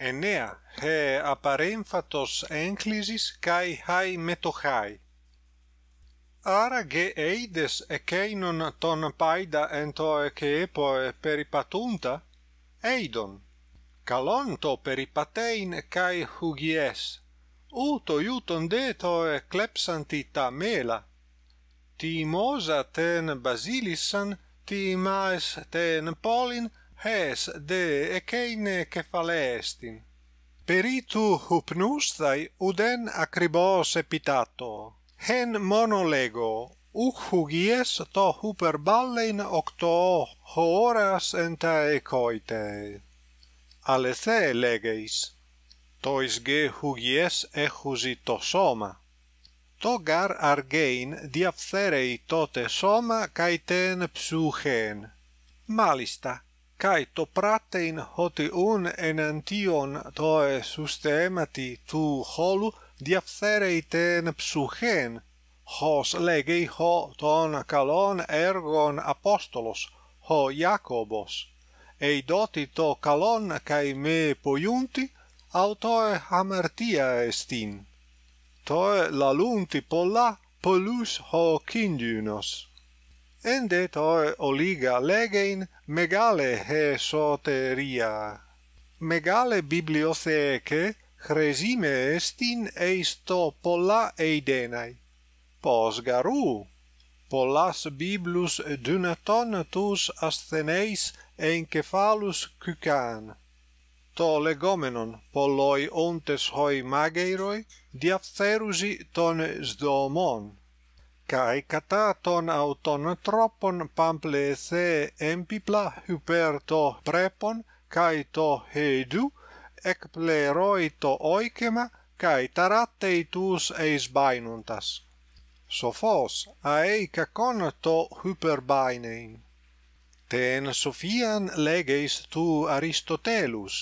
ennea he apparenfatos enclisis kai hai metochai ara ge eides ekeinon ton paida ento ekepo peripatunta eidon calonto peripatein kai hugies uto iuton deto e klepsanti ta mela timosa ten basilisan timaes ten polin εσ δε εκείνε κεφαλέστην Περί του χουπνούσθαι ουδέν ακριβώς επιτάτο. Χεν μόνο λέγω, ουχ το χουπερβάλλειν οκτώ χώρας εν τα εκόητέ. Αλεθέ λέγεις, το γε χουγίες έχουζι το σώμα. Το γαρ αργέιν διαφθέρει τότε σώμα καϊτέν ψούχεν. Μάλιστα. kai to pratein hoti un enantion antion toe sustemati tu holu diapsere iten psuchen hos legei ho ton kalon ergon apostolos ho jakobos ei doti to kalon kai me pojunti autoe hamartia estin toe la lunti polla polus ho kindunos ende to oliga legein megale he soteria megale bibliotheke chresime estin eisto polla eidenai pos garu pollas biblus dunaton tus asceneis en cephalus cucan to legomenon poloi ontes hoi mageiroi diapherusi ton sdomon kai kataton auton tropon pamblesei empipla pipl hyperto prepon kai to hedu ekpleroito oikema kai taratteitus eis bainontas sophos ae kakon to hyperbainein ten sophian legeis tu aristotelos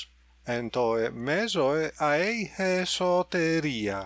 en to mezo ae he soteria